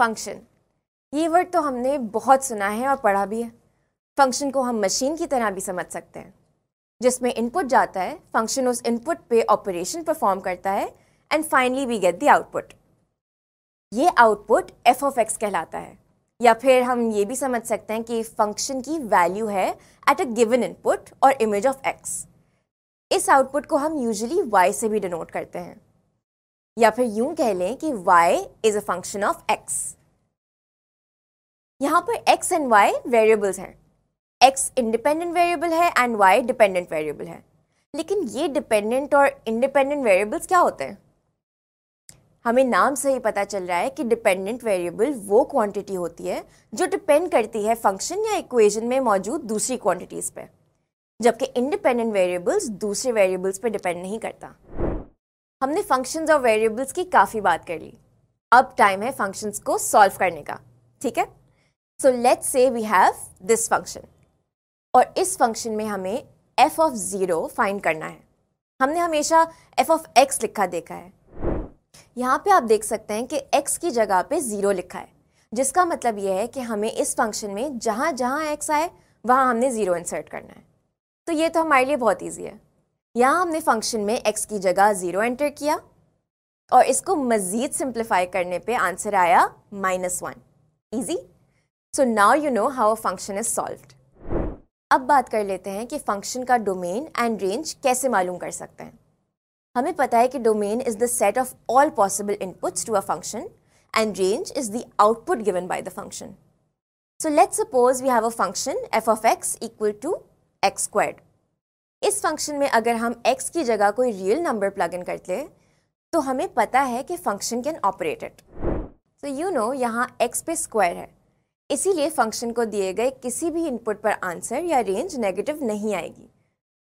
Function ये word तो हमने बहुत सुना है और पढ़ा भी है फंक्शन को हम मशीन की तरह भी समझ सकते हैं जिसमें इनपुट जाता है फंक्शन उस इनपुट पे ऑपरेशन परफॉर्म करता है and finally we get the output ये आउटपुट एफ ऑफ एक्स कहलाता है या फिर हम ये भी समझ सकते हैं कि फंक्शन की वैल्यू है एट अ गिवन इनपुट और इमेज ऑफ एक्स इस आउटपुट को हम यूजुअली वाई से भी डिनोट करते हैं या फिर यूं कह लें कि y is a function of x यहां पर x एंड y वेरिएबल्स हैं x इंडिपेंडेंट वेरिएबल है एंड y डिपेंडेंट वेरिएबल है लेकिन ये डिपेंडेंट और इंडिपेंडेंट वेरिएबल्स क्या होते हैं हमें नाम से ही पता चल रहा है कि डिपेंडेंट वेरिएबल वो क्वांटिटी होती है जो डिपेंड करती है फंक्शन या इक्वेशन में मौजूद दूसरी क्वांटिटीज़ पे जबकि इंडिपेंडेंट वेरिएबल्स दूसरे वेरिएबल्स पे डिपेंड नहीं करता हमने फंक्शंस और वेरिएबल्स की काफ़ी बात कर ली अब टाइम है फंक्शंस को सॉल्व करने का ठीक है so let's say we have this function और इस फंक्शन में हमें एफ ऑफ ज़ीरो फाइंड करना है हमने हमेशा एफ ऑफ एक्स लिखा देखा है यहाँ पे आप देख सकते हैं कि एक्स की जगह पे ज़ीरो लिखा है जिसका मतलब यह है कि हमें इस फंक्शन में जहाँ जहाँ एक्स आए वहाँ हमने ज़ीरो इंसर्ट करना है तो ये तो हमारे लिए बहुत ईजी है यहाँ हमने फंक्शन में x की जगह ज़ीरो एंटर किया और इसको मज़ीद सिंप्लीफाई करने पे आंसर आया minus one easy so now you know how a function is solve अब बात कर लेते हैं कि फंक्शन का डोमेन एंड रेंज कैसे मालूम कर सकते हैं हमें पता है कि domain is the set of all possible inputs to a function and range is the output given by the function so let's suppose we have a function F of X equal to X squared. इस function में अगर हम x की जगह कोई real number plug in करते तो हमें पता है कि फंक्शन कैन ऑपरेट इट तो यू नो यहाँ x पे स्क्वायर है इसीलिए फंक्शन को दिए गए किसी भी इनपुट पर आंसर या रेंज नेगेटिव नहीं आएगी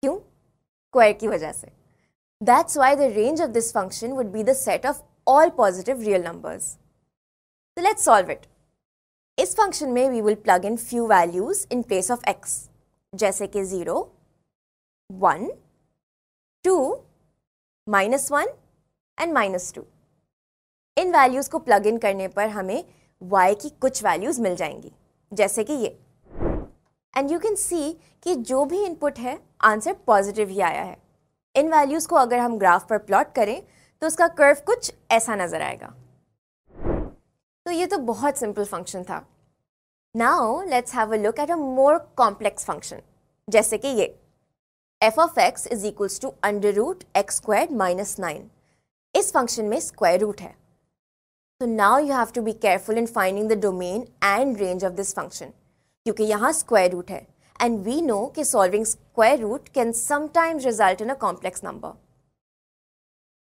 क्यों स्क्वायर की वजह से that's why the range of this function would be the set of all positive real numbers तो लेट्स सॉल्व इट इस फंक्शन में we will plug in few values in place of X जैसे कि zero 1, 2, minus 1 and minus 2. इन values को plug in करने पर हमें y की कुछ वैल्यूज़ मिल जाएंगी जैसे कि ये एंड यू कैन सी कि जो भी इनपुट है आंसर पॉजिटिव ही आया है इन वैल्यूज़ को अगर हम ग्राफ पर प्लॉट करें तो उसका कर्व कुछ ऐसा नज़र आएगा तो ये तो बहुत सिंपल फंक्शन था now let's have a look at a more complex function जैसे कि ये F of X is equals to under root X square minus nine इस फंक्शन में स्क्वायर रूट है so now you have to be careful in finding the domain and range of this function क्योंकि यहाँ square root है and we know कि solving square root can sometimes result in a complex number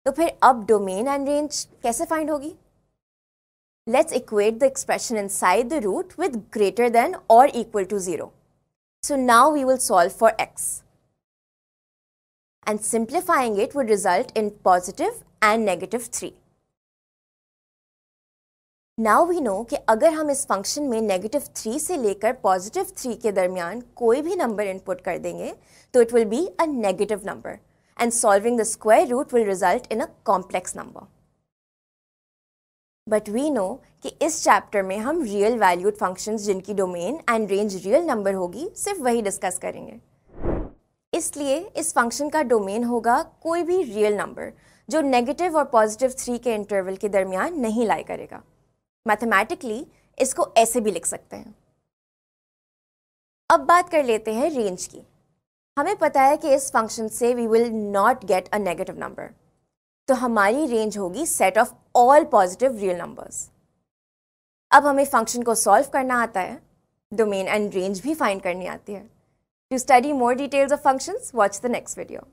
तो फिर अब domain and range कैसे find होगी let's equate the expression inside the root with greater than और equal to zero so now we will solve for X and simplifying it would result in positive and negative 3. Now we know कि अगर हम इस function में negative three से लेकर positive three के दरमियान कोई भी नंबर इनपुट कर देंगे तो it will be a negative number and solving the square root will result in a complex number but we know कि इस चैप्टर में हम रियल वैल्यूड फंक्शंस जिनकी domain and range real number होगी सिर्फ वही डिस्कस करेंगे इसलिए इस फंक्शन का डोमेन होगा कोई भी रियल नंबर जो नेगेटिव और पॉजिटिव थ्री के इंटरवल के दरमियान नहीं लाई करेगा मैथमेटिकली इसको ऐसे भी लिख सकते हैं अब बात कर लेते हैं रेंज की हमें पता है कि इस फंक्शन से we will not get a negative number तो हमारी रेंज होगी set of all positive real numbers अब हमें फंक्शन को सॉल्व करना आता है डोमेन एंड रेंज भी फाइंड करनी आती है To study more details of functions, watch the next video.